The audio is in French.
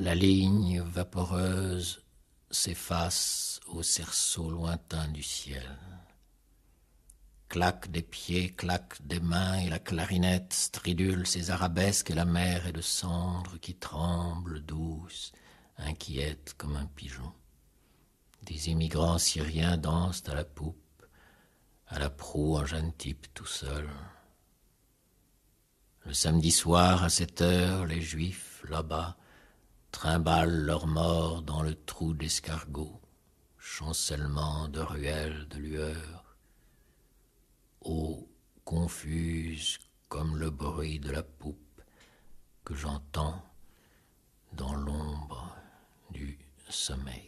La ligne vaporeuse s'efface au cerceau lointain du ciel. Claque des pieds, claque des mains, et la clarinette stridule ses arabesques, et la mer est de cendres qui tremble douce, inquiète comme un pigeon. Des immigrants syriens dansent à la poupe, à la proue en jeune type tout seul. Le samedi soir, à cette heure, les juifs, là-bas, trimballent leurs morts dans le trou d'escargot, chancellement de ruelles de lueur. Eau confuse comme le bruit de la poupe que j'entends dans l'ombre du sommeil.